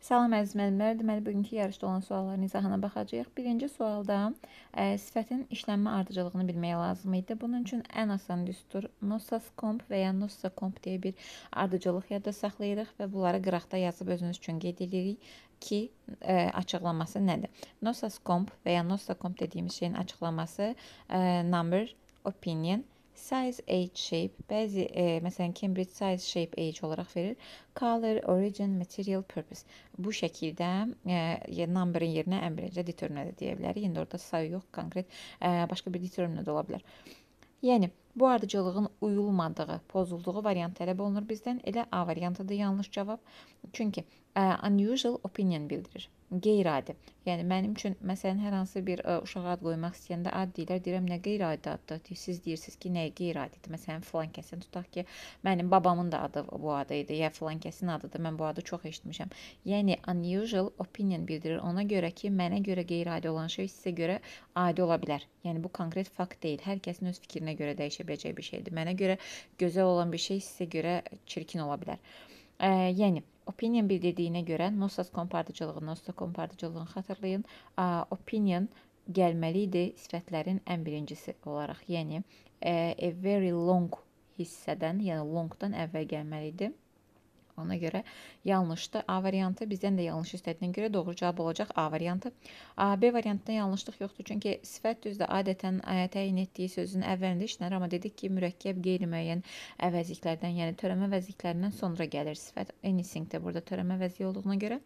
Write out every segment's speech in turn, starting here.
Salam əziz müəllimlər, deməli bugünkü yarışda olan sualların izahına baxacağıq. Birinci sualda ə, e, sifətin işlənmə ardıcıllığını bilmək lazım idi. Bunun üçün ən asan düstur nosaskomp və ya nossakomp deyə bir ardıcıllıq yadda saxlayırıq və bunları qıraqda yazıb özünüz üçün qeyd edirik ki, ə, e, açıqlaması nədir? Nosaskomp və ya nossakomp dediyimiz şeyin açıqlaması ə, e, number, opinion, Size age shape bəzi e, məsələn Cambridge size shape age olaraq verir. Color, origin, material, purpose. Bu şəkildə e, numberin yerinə ən birinci determinə də deyə bilərik. İndi yəni orada sayı yox, konkret e, başqa bir determinə də ola bilər. Yəni bu ardıcıllığın uyulmadığı, pozulduğu variant tələb olunur bizdən. Elə A variantı da yanlış cavab. Çünki ə, e, unusual opinion bildirir qeyri-adi. Yəni mənim üçün məsələn hər hansı bir ə, e, uşağa ad qoymaq istəyəndə ad deyirlər, deyirəm nə qeyri-adi addır? Deyir, siz deyirsiniz ki, nəyə qeyri-adidir? Məsələn filan kəsin tutaq ki, mənim babamın da adı bu adı idi, ya filan kəsin adıdır. Mən bu adı çox eşitmişəm. Yəni unusual opinion bildirir. Ona görə ki, mənə görə qeyri-adi olan şey sizə görə adi ola bilər. Yəni bu konkret fakt deyil. Hər kəsin öz fikrinə görə dəyişə biləcəyi bir şeydir. Mənə görə gözəl olan bir şey sizə görə çirkin ola bilər. Ə, e, yəni opinion bildirdiyinə görə nostas kompardıcılığı, nosta kompardıcılığını xatırlayın. Opinion gəlməli idi sifətlərin ən birincisi olaraq. Yəni e, a very long hissədən, yəni longdan əvvəl gəlməli idi. Ona görə yanlışdır. A variantı bizdən də yanlış istədiyinə görə doğru cavab olacaq A variantı. A, B variantında yanlışlıq yoxdur. Çünki sifət düzdür. Adətən təyin etdiyi sözün əvvəlində işlənir, amma dedik ki, mürəkkəb qeyri-müəyyən əvəzliklərdən, yəni törəmə vəziklərindən sonra gəlir sifət. Anything də burada törəmə vəziyi olduğuna görə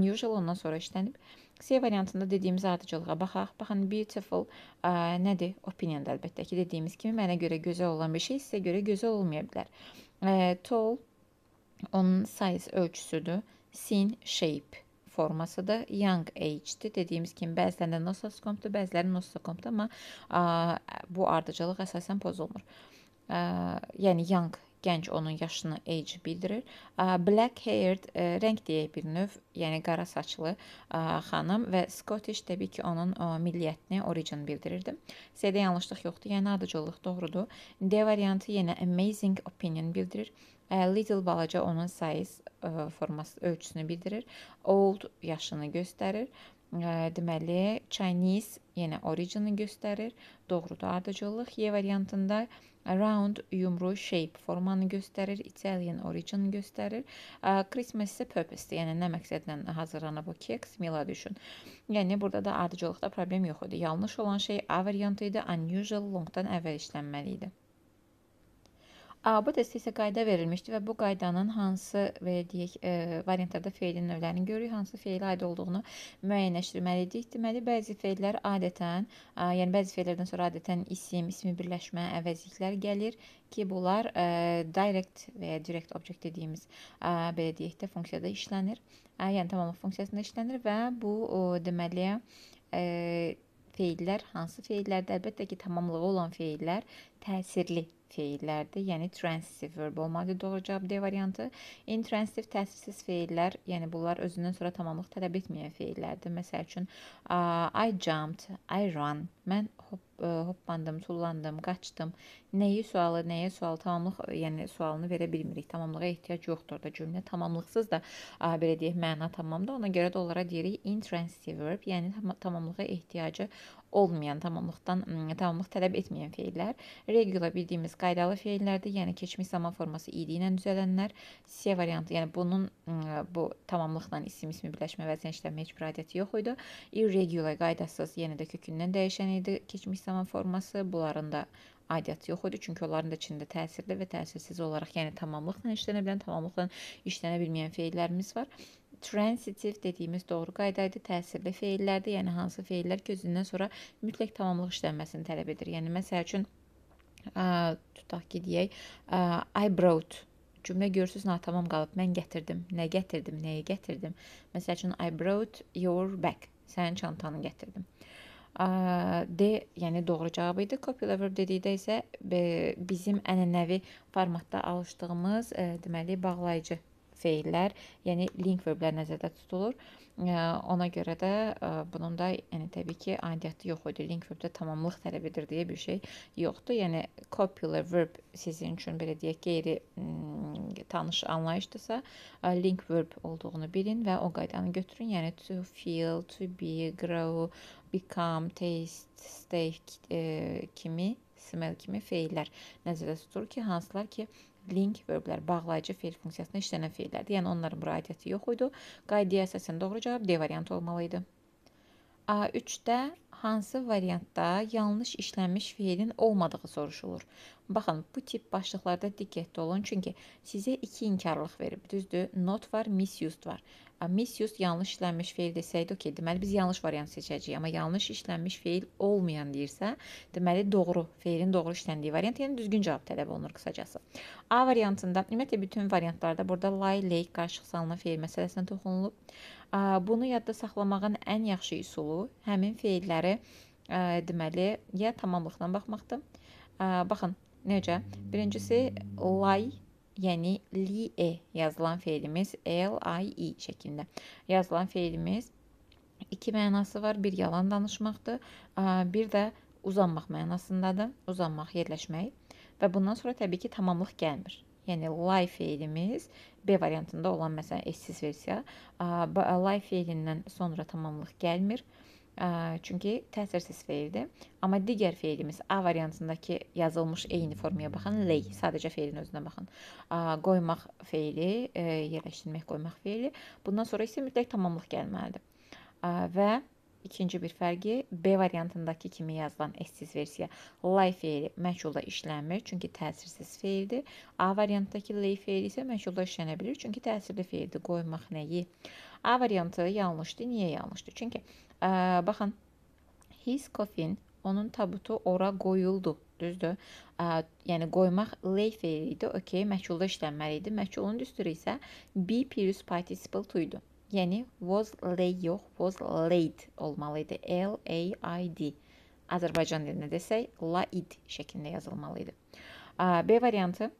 unusual ondan sonra işlənib. C variantında dediyimiz ardıcılığa baxaq. Baxın, beautiful ə, nədir? Opinion da əlbəttə ki, dediyimiz kimi mənə görə gözəl olan bir şey sizə görə gözəl olmaya bilər. Ə, tall Onun size ölçüsüdür. Sin shape formasıdır. Young age-dir. Dediyimiz kimi bəzilərində nososkompdur, bəziləri nososkompdur, amma ə, bu ardıcıllıq əsasən pozulmur. Ə, yəni young gənc onun yaşını age bildirir. Black haired e, rəng deyək bir növ, yəni qara saçlı xanım və Scottish təbii ki onun milliyyətini, origin bildirirdi. C-də yanlışlıq yoxdur, yəni adıcıllıq doğrudur. D variantı yenə amazing opinion bildirir. Little balaca onun size e, forması ölçüsünü bildirir. Old yaşını göstərir. E, deməli, Chinese yenə origini göstərir. Doğrudur ardıcıllıq. Y variantında round yumru shape formanı göstərir, Italian origin göstərir. E, Christmas isə purpose-dir, yəni nə məqsədlə hazırlanıb o keks milad üçün. Yəni burada da ardıcıllıqda problem yox idi. Yanlış olan şey A variantı idi, unusual longdan əvvəl işlənməli idi. Bu testdə isə qayda verilmişdi və bu qaydanın hansı belə deyək, e, variantlarda feilin növlərini görürük, hansı feilə aid olduğunu müəyyənləşdirməliydik. Deməli, bəzi feillər adətən, e, yəni bəzi feillərdən sonra adətən isim, ismi birləşmə, əvəzliklər gəlir ki, bunlar e, direct və ya direct object dediyimiz belə deyək də funksiyada işlənir. Yəni tamam funksiyasında işlənir və bu o, deməli feillər hansı feillərdir? Əlbəttə ki, tamamlığı olan feillər təsirli feillərdir. Yəni transitive verb olmalıdır doğru cavab D variantı. Intransitive təsirsiz feillər, yəni bunlar özündən sonra tamamlıq tələb etməyən feillərdir. Məsəl üçün I jumped, I run. Mən hop E, hoppandım, tullandım, qaçdım. Nəyi sualı, nəyə sual tamamlıq, e, yəni sualını verə bilmirik. Tamamlığa ehtiyac yoxdur da cümlə tamamlıqsız da belə deyək məna tamamdır. Ona görə də onlara deyirik intransitive verb, yəni tamamlığa ehtiyacı olmayan, tamamlıqdan tamamlıq tələb etməyən feillər, regular bildiyimiz qaydalı feillərdir, yəni keçmiş zaman forması idi ilə düzələnlər, C variantı, yəni bunun bu tamamlıqla isim ismi birləşmə vəzənişləmə heç bir adəti yox idi. Irregular qaydasız, yenə də kökündən dəyişən idi, keçmiş zaman Əsəman forması bunların da aidiyyatı yox idi. Çünki onların da içində təsirli və təsirsiz olaraq, yəni tamamlıqla işlənə bilən, tamamlıqla işlənə bilməyən feillərimiz var. Transitiv dediyimiz doğru qayda idi. Təsirli feillərdir, yəni hansı feillər gözündən sonra mütləq tamamlıq işlənməsini tələb edir. Yəni məsəl üçün ə, tutaq ki, deyək, ə, I brought cümlə görürsüz natamam qalıb. Mən gətirdim. Nə gətirdim? Nəyi gətirdim? Məsəl üçün I brought your bag. Sənin çantanı gətirdim. Ə, D, yəni doğru cavab idi. Copy ilə verb dedikdə isə bizim ənənəvi formatda alışdığımız e, deməli bağlayıcı feillər, yəni link verblər nəzərdə tutulur. E, ona görə də e, bunun da yəni təbii ki, aidiyyəti yox idi. Link verbdə tamamlıq tələb edir deyə bir şey yoxdur. Yəni copula verb sizin üçün belə deyək qeyri mm, tanış anlayışdırsa, link verb olduğunu bilin və o qaydanı götürün. Yəni to feel, to be, grow, become, taste, stake e, kimi, smell kimi feillər nəzərdə tutulur ki, hansılar ki, link verblər bağlayıcı feil funksiyasına işlənən feillərdir. Yəni onların bura aidiyyəti yox idi. Qaydaya əsasən doğru cavab D variantı olmalı idi. A3-də hansı variantda yanlış işlənmiş fiilin olmadığı soruşulur. Baxın, bu tip başlıqlarda diqqətli olun, çünki sizə iki inkarlıq verib, düzdür? Not var, misused var. Misuse yanlış işlənmiş feil desəydi, okey, deməli biz yanlış variant seçəcəyik. Amma yanlış işlənmiş feil olmayan deyirsə, deməli doğru, feilin doğru işləndiyi variant, yəni düzgün cavab tələb olunur qısacası. A variantında ümumiyyətlə bütün variantlarda burada lay, leyk qarışıq salınan feil məsələsinə toxunulub. Bunu yadda saxlamağın ən yaxşı üsulu həmin feilləri e, deməli ya tamamlıqdan baxmaqdır. Baxın, necə? Birincisi lay yəni lie yazılan feilimiz l-i-e şəklində yazılan feilimiz iki mənası var. Bir yalan danışmaqdır, bir də uzanmaq mənasındadır. Uzanmaq, yerləşmək və bundan sonra təbii ki, tamamlıq gəlmir. Yəni lie feilimiz B variantında olan məsələn eşsiz versiya lie feilindən sonra tamamlıq gəlmir. Çünki təsir siz feildir. Amma digər feilimiz A variantındakı yazılmış eyni formaya baxın. Ley sadəcə feilin özünə baxın. Qoymaq feili, e, yerləşdirmək, qoymaq feili. Bundan sonra isə mütləq tamamlıq gəlməlidir. Və ikinci bir fərqi B variantındakı kimi yazılan essiz versiya lay feili məşğulda işlənmir, çünki təsirsiz feildir. A variantındakı ley feili isə məşğulda işlənə bilir, çünki təsirli feildir. Qoymaq nəyi? A variantı yanlışdır. Niyə yanlışdır? Çünki E, baxın, his coffin, onun tabutu ora qoyuldu. Düzdür? Ə, yəni qoymaq lay fail idi. Okay, məchulda işlənməli idi. Məchulun düsturu isə be plus participle to idi. Yəni was lay yox, was laid olmalı idi. L A I D. Azərbaycan dilində desək laid şəklində yazılmalı idi. B variantı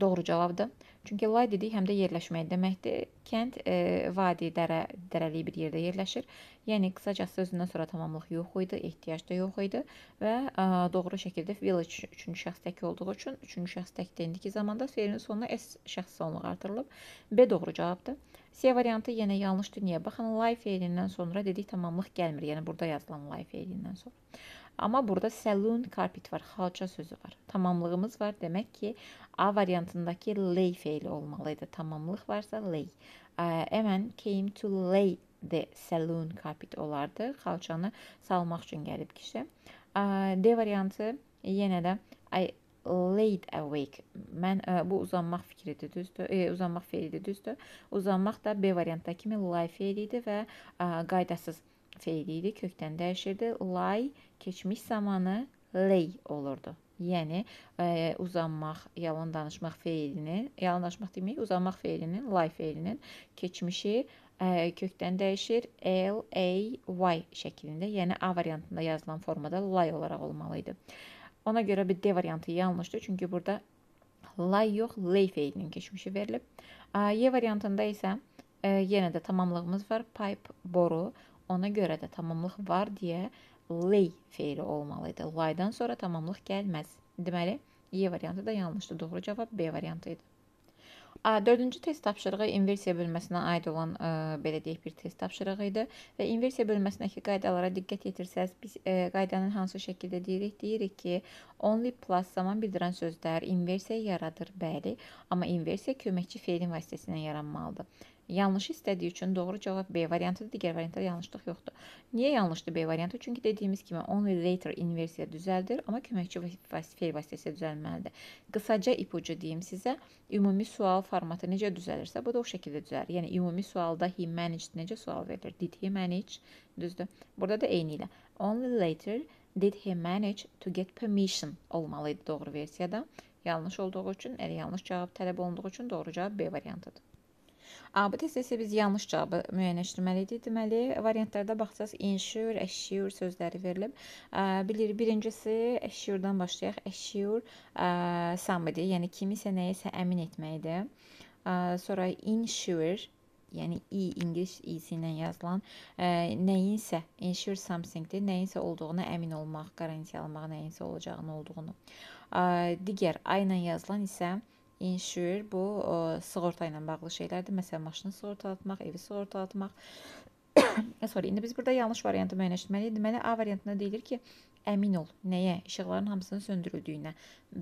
doğru cavabdır. Çünki lay dedik həm də yerləşmək deməkdir. Kənd e, vadi dərə, dərəliyi bir yerdə yerləşir. Yəni qısacası sözündən sonra tamamlıq yox idi, ehtiyac da yox idi və e, doğru şəkildə village üçüncü şəxs təki olduğu üçün üçüncü şəxs təkdə indiki zamanda sözün sonuna s şəxs sonluğu artırılıb. B doğru cavabdır. C variantı yenə yanlışdır. Niyə? Baxın, lay feilindən sonra dedik tamamlıq gəlmir. Yəni burada yazılan lay feilindən sonra. Amma burada səlun karpit var, xalça sözü var. Tamamlığımız var. Demək ki, A variantındakı lay feili olmalı idi. Tamamlıq varsa lay. Əmən came to lay the saloon carpet olardı. Xalçanı salmaq üçün gəlib kişi. D variantı yenə də I laid awake. Mən ə, bu uzanmaq fikridir, düzdür? E, uzanmaq feilidir, düzdür? Uzanmaq da B variantda kimi lie feili idi və ə, qaydasız feili idi. Kökdən dəyişirdi. Lie keçmiş zamanı lay olurdu. Yəni e, uzanmaq, yalan danışmaq feilinin, yalan danışmaq demək, uzanmaq feilinin, lay feilinin keçmişi ə, e, kökdən dəyişir. L A Y şəklində, yəni A variantında yazılan formada lay olaraq olmalı idi. Ona görə bir D variantı yanlışdır, çünki burada lay yox, lay feilinin keçmişi verilib. Y variantında isə ə, e, yenə də tamamlığımız var. Pipe boru. Ona görə də tamamlıq var deyə lay feili olmalıydı. Laydan sonra tamamlıq gəlməz. Deməli, Y e variantı da yanlışdı. Doğru cavab B variantı idi. A, dördüncü test tapşırığı inversiya bölməsinə aid olan ə, e, belə deyək bir test tapşırığı idi və inversiya bölməsindəki qaydalara diqqət yetirsəz, biz ə, e, qaydanın hansı şəkildə deyirik? Deyirik ki, only plus zaman bildirən sözlər inversiya yaradır, bəli, amma inversiya köməkçi feilin vasitəsilə yaranmalıdır. Yanlışı istədiyi üçün doğru cavab B variantıdır, digər variantda yanlışlıq yoxdur. Niyə yanlışdır B variantı? Çünki dediyimiz kimi only later inversiya düzəldir, amma köməkçi fel vasitəsilə düzəlməlidir. Qısaca ipucu deyim sizə, ümumi sual formatı necə düzəlirsə, bu da o şəkildə düzəlir. Yəni ümumi sualda he managed necə sual verilir? Did he manage? Düzdür. Burada da eyni ilə. Only later did he manage to get permission olmalı idi doğru versiyada. Yanlış olduğu üçün, yəni yanlış cavab tələb olunduğu üçün doğru cavab B variantıdır. Bu tez-tez biz yanlış cavabı müəyyənləşdirməli idik. Deməli, variantlarda baxsaq, ensure, assure sözləri verilib. Bilir, birincisi assure-dan başlayaq. Assure somebody, yəni kimisə nəyisə əmin etməkdir. Sonra insure yəni i ingilis i-si ilə yazılan ə, e, nəyinsə ensure something-dir, nəyinsə olduğuna əmin olmaq, qarantiyalamaq, nəyinsə olacağını olduğunu. Ə, digər a ilə yazılan isə ə, İnşür bu o, sığorta ilə bağlı şeylərdir. Məsələn, maşını sığortalatmaq, evi sığortalatmaq. Sorry, indi biz burada yanlış variantı müəyyənləşdirməliyik. Deməli, A variantında deyilir ki, əmin ol nəyə? İşıqların hamısının söndürüldüyünə.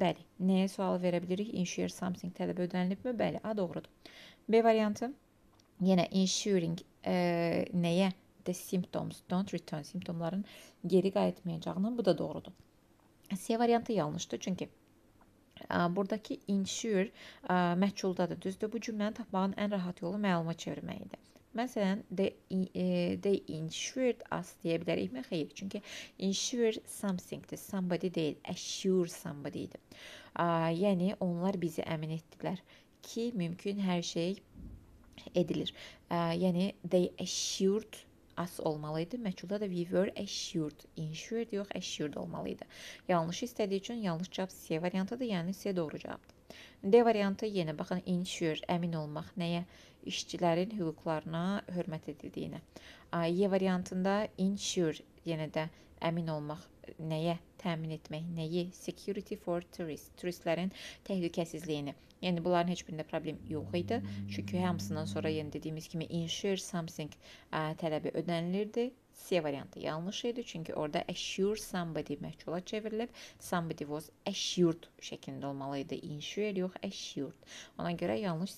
Bəli. Nəyə sual verə bilirik? Insure something tələb ödənilibmi? Bəli, A doğrudur. B variantı yenə insuring e, nəyə? The symptoms don't return. Simptomların geri qayıtmayacağını. Bu da doğrudur. C variantı yanlışdır. Çünki Buradakı insure məhculdadır. Düzdür, bu cümləni tapmağın ən rahat yolu məluma çevirməkdir. Məsələn, they, e, they insured us deyə bilərikmi? Xeyr, çünki insure something-dir, somebody deyil, assure somebody-dir. Yəni onlar bizi əmin etdilər ki, mümkün hər şey edilir. Yəni they assured as olmalı idi. Məktubda da we were assured, insured yox, assured olmalı idi. Yanlışı istədiyi üçün yanlış cavab C variantıdır, yəni C doğru cavabdır. D variantı yenə baxın insure əmin olmaq nəyə? İşçilərin hüquqlarına hörmət edildiyinə. E variantında insure yenə də əmin olmaq nəyə təmin etmək, nəyi? Security for tourists, turistlərin təhlükəsizliyini. Yəni bunların heç birində problem yox idi. Çünki hamısından sonra yenə yəni dediyimiz kimi insure something ə, tələbi ödənilirdi. C variantı yanlış idi, çünki orada assure somebody məhcula çevrilib, somebody was assured şəklində olmalı idi. Insure yox, assured. Ona görə yanlış